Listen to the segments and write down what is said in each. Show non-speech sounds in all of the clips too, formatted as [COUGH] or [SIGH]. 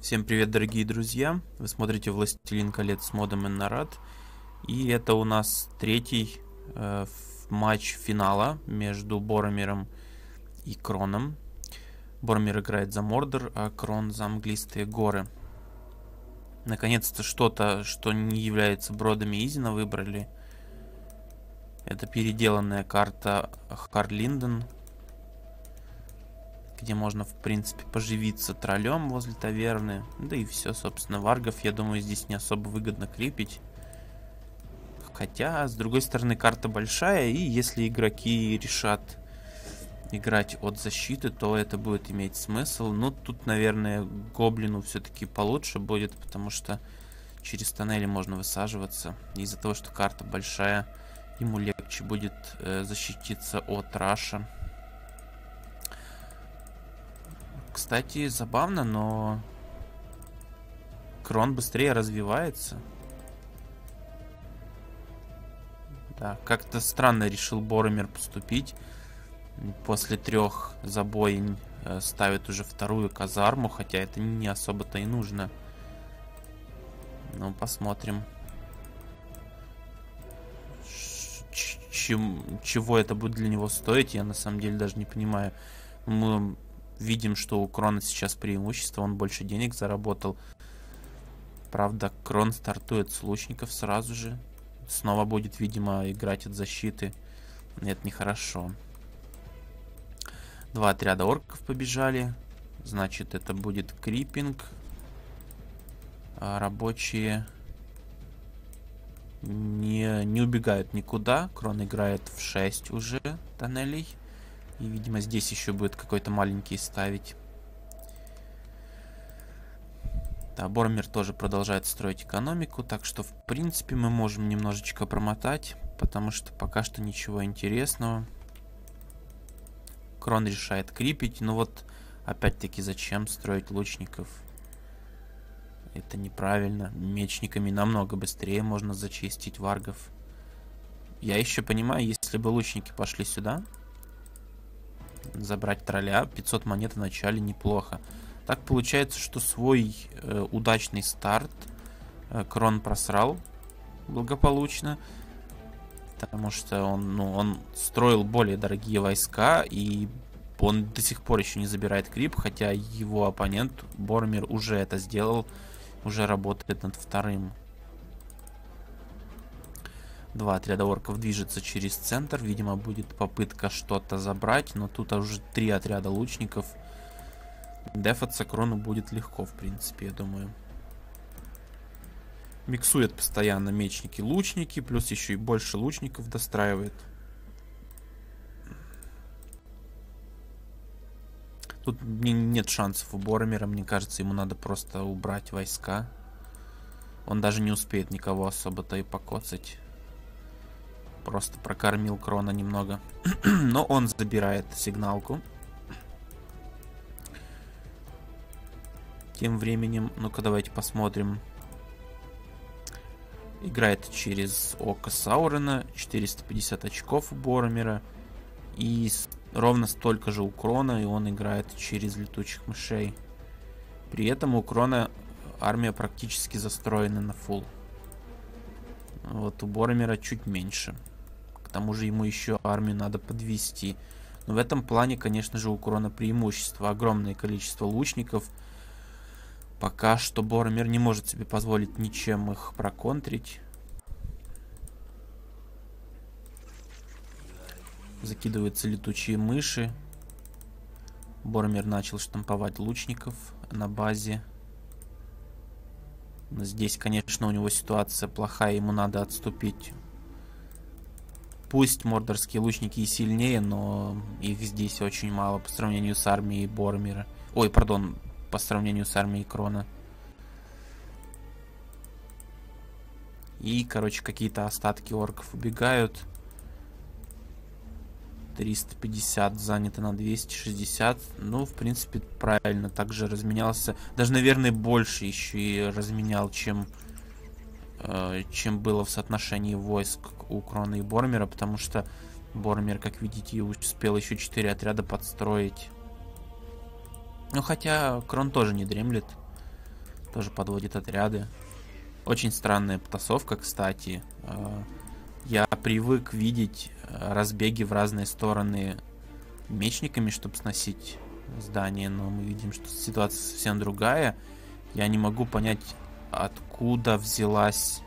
Всем привет, дорогие друзья! Вы смотрите «Властелин колец» с модом Эннарат. И это у нас третий э, матч финала между Боромиром и Кроном. Боромир играет за Мордор, а Крон за Английские горы. Наконец-то что-то, что не является бродами Изина, выбрали. Это переделанная карта Харлинден где можно, в принципе, поживиться троллем возле таверны. Да и все, собственно, варгов, я думаю, здесь не особо выгодно крепить. Хотя, с другой стороны, карта большая, и если игроки решат играть от защиты, то это будет иметь смысл. Но ну, тут, наверное, гоблину все-таки получше будет, потому что через тоннели можно высаживаться. Из-за того, что карта большая, ему легче будет э, защититься от раша. Кстати, забавно, но... Крон быстрее развивается. Да, как-то странно решил Боромер поступить. После трех забоин э, ставит уже вторую казарму, хотя это не особо-то и нужно. Ну, посмотрим. Ч чем, чего это будет для него стоить, я на самом деле даже не понимаю. Мы Видим, что у Крона сейчас преимущество, он больше денег заработал. Правда, Крон стартует с лучников сразу же. Снова будет, видимо, играть от защиты. Это нехорошо. Два отряда орков побежали. Значит, это будет крипинг. А рабочие не, не убегают никуда. Крон играет в 6 уже тоннелей. И, видимо, здесь еще будет какой-то маленький ставить. Да, Бормер тоже продолжает строить экономику, так что, в принципе, мы можем немножечко промотать, потому что пока что ничего интересного. Крон решает крепить, но вот, опять-таки, зачем строить лучников? Это неправильно. Мечниками намного быстрее можно зачистить варгов. Я еще понимаю, если бы лучники пошли сюда, забрать тролля. 500 монет в начале неплохо. Так получается, что свой э, удачный старт э, Крон просрал благополучно. Потому что он, ну, он строил более дорогие войска и он до сих пор еще не забирает крип, хотя его оппонент Бормер уже это сделал, уже работает над вторым Два отряда орков движется через центр. Видимо, будет попытка что-то забрать. Но тут уже три отряда лучников. Дефаться крону будет легко, в принципе, я думаю. Миксует постоянно мечники-лучники. Плюс еще и больше лучников достраивает. Тут нет шансов у Боромера. Мне кажется, ему надо просто убрать войска. Он даже не успеет никого особо-то и покоцать. Просто прокормил Крона немного. [CLEARS THROAT] Но он забирает сигналку. Тем временем, ну-ка давайте посмотрим. Играет через Ока Саурена, 450 очков у Боромера. И ровно столько же у Крона, и он играет через летучих мышей. При этом у Крона армия практически застроена на фул. Вот у Боромера чуть меньше тому же ему еще армию надо подвести. Но в этом плане, конечно же, у Крона преимущество. Огромное количество лучников. Пока что Боромир не может себе позволить ничем их проконтрить. Закидываются летучие мыши. Бормер начал штамповать лучников на базе. Здесь, конечно, у него ситуация плохая, ему надо отступить Пусть мордорские лучники и сильнее, но их здесь очень мало по сравнению с армией Бормира. Ой, пардон, по сравнению с армией Крона. И, короче, какие-то остатки орков убегают. 350 занято на 260. Ну, в принципе, правильно. Также разменялся. Даже, наверное, больше еще и разменял, чем, э, чем было в соотношении войск у Крона и Бормера, потому что Бормер, как видите, успел еще 4 отряда подстроить. Ну, хотя Крон тоже не дремлет. Тоже подводит отряды. Очень странная потасовка, кстати. А, я привык видеть э, разбеги в разные стороны мечниками, чтобы сносить здание, но мы видим, что ситуация совсем другая. Я не могу понять, откуда взялась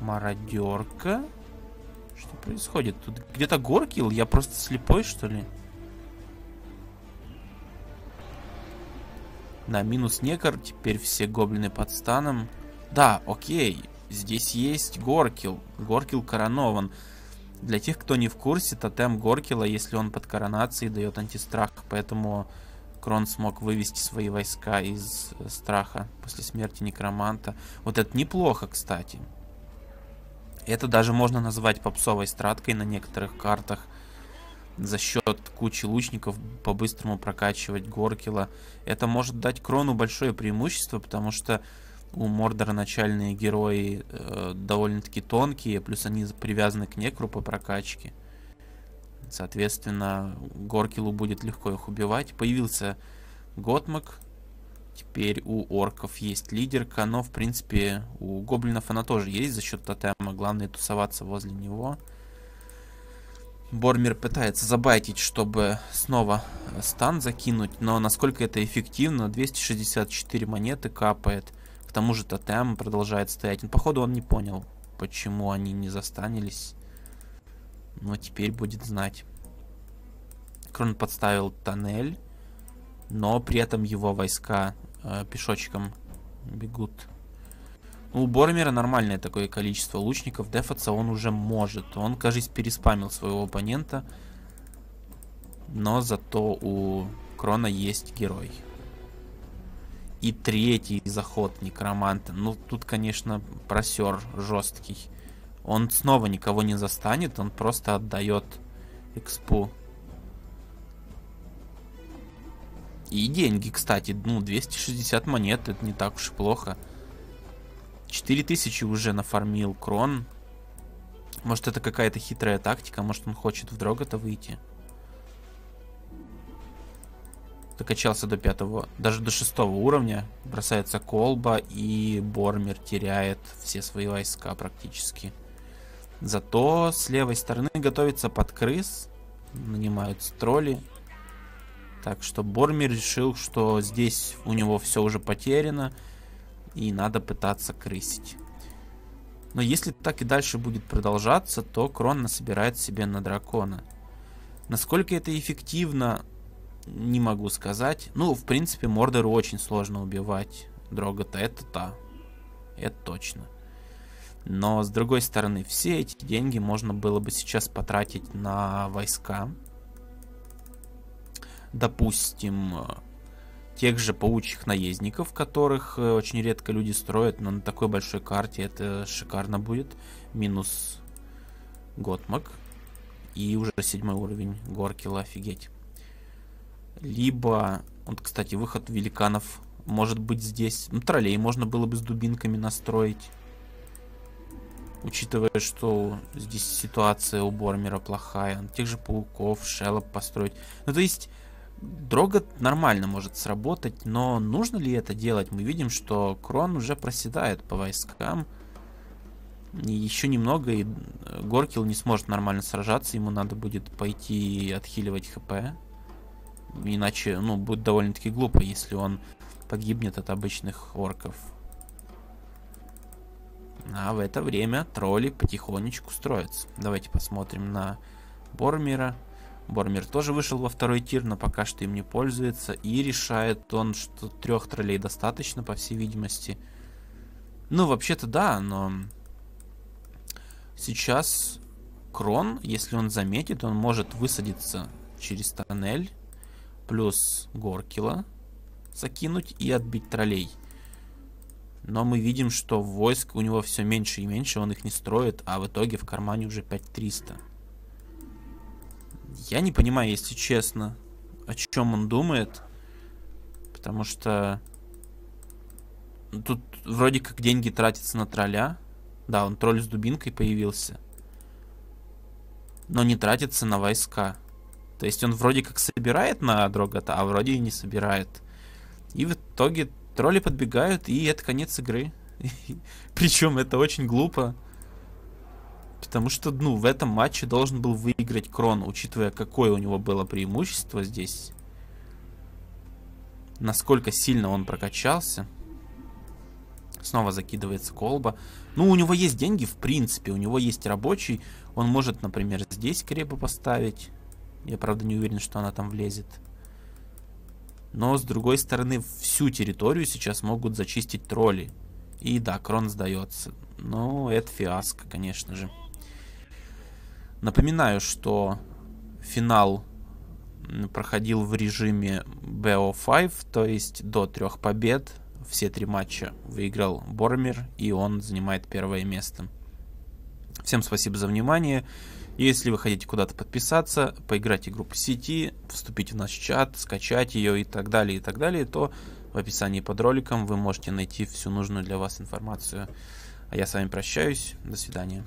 Мародерка? Что происходит? Тут где-то горкил? Я просто слепой, что ли? На минус некор, теперь все гоблины под станом. Да, окей, здесь есть горкил. Горкил коронован. Для тех, кто не в курсе, тотем горкила, если он под коронацией, дает антистрах. Поэтому Крон смог вывести свои войска из э, страха после смерти некроманта. Вот это неплохо, кстати. Это даже можно назвать попсовой страткой на некоторых картах. За счет кучи лучников по-быстрому прокачивать Горкила. Это может дать Крону большое преимущество, потому что у Мордора начальные герои э, довольно-таки тонкие, плюс они привязаны к некру по прокачке. Соответственно, Горкилу будет легко их убивать. Появился Готмак, Теперь у орков есть лидерка, но в принципе у гоблинов она тоже есть за счет тотема. Главное тусоваться возле него. Бормер пытается забайтить, чтобы снова э, стан закинуть, но насколько это эффективно, 264 монеты капает. К тому же тотем продолжает стоять. Но, ну, походу он не понял, почему они не застанились. Но теперь будет знать. Крон подставил тоннель, но при этом его войска э, пешочком бегут. Ну, у Бормера нормальное такое количество лучников. Дефаться он уже может. Он, кажется, переспамил своего оппонента. Но зато у Крона есть герой. И третий заход Некроманта. Ну, тут, конечно, просер жесткий. Он снова никого не застанет. Он просто отдает экспу. И деньги, кстати, ну, 260 монет, это не так уж и плохо. 4000 уже нафармил крон. Может, это какая-то хитрая тактика, может, он хочет в дрога-то выйти. Докачался до пятого, даже до шестого уровня. Бросается колба, и Бормер теряет все свои войска практически. Зато с левой стороны готовится под крыс, нанимаются тролли, так что Бормер решил, что здесь у него все уже потеряно и надо пытаться крысить. Но если так и дальше будет продолжаться, то Крон насобирает себе на дракона. Насколько это эффективно, не могу сказать. Ну, в принципе, Мордору очень сложно убивать. Дрога-то это та. Это точно. Но, с другой стороны, все эти деньги можно было бы сейчас потратить на войска допустим, э, тех же паучьих наездников, которых э, очень редко люди строят, но на такой большой карте это шикарно будет. Минус Готмак. И уже седьмой уровень Горкила, офигеть. Либо, вот, кстати, выход великанов может быть здесь. Ну, троллей можно было бы с дубинками настроить. Учитывая, что здесь ситуация у Бормера плохая. Тех же пауков, шелоп построить. Ну, то есть, Дрогот нормально может сработать, но нужно ли это делать? Мы видим, что Крон уже проседает по войскам. еще немного, и э, Горкил не сможет нормально сражаться, ему надо будет пойти отхиливать хп. Иначе, ну, будет довольно-таки глупо, если он погибнет от обычных орков. А в это время тролли потихонечку строятся. Давайте посмотрим на Бормира. Бормир тоже вышел во второй тир, но пока что им не пользуется. И решает он, что трех троллей достаточно, по всей видимости. Ну, вообще-то да, но... Сейчас Крон, если он заметит, он может высадиться через тоннель. Плюс Горкила закинуть и отбить троллей. Но мы видим, что войск у него все меньше и меньше, он их не строит, а в итоге в кармане уже 5300. Я не понимаю, если честно, о чем он думает. Потому что тут вроде как деньги тратятся на тролля. Да, он тролль с дубинкой появился. Но не тратится на войска. То есть он вроде как собирает на Дрогота, а вроде и не собирает. И в итоге тролли подбегают, и это конец игры. [LAUGHS] Причем это очень глупо. Потому что, ну, в этом матче должен был выиграть выиграть крон, учитывая, какое у него было преимущество здесь. Насколько сильно он прокачался. Снова закидывается колба. Ну, у него есть деньги, в принципе. У него есть рабочий. Он может, например, здесь крепо поставить. Я, правда, не уверен, что она там влезет. Но, с другой стороны, всю территорию сейчас могут зачистить тролли. И да, крон сдается. Ну, это фиаско, конечно же. Напоминаю, что финал проходил в режиме BO5, то есть до трех побед. Все три матча выиграл Бормер, и он занимает первое место. Всем спасибо за внимание. Если вы хотите куда-то подписаться, поиграть игру по сети, вступить в наш чат, скачать ее и так далее, и так далее, то в описании под роликом вы можете найти всю нужную для вас информацию. А я с вами прощаюсь. До свидания.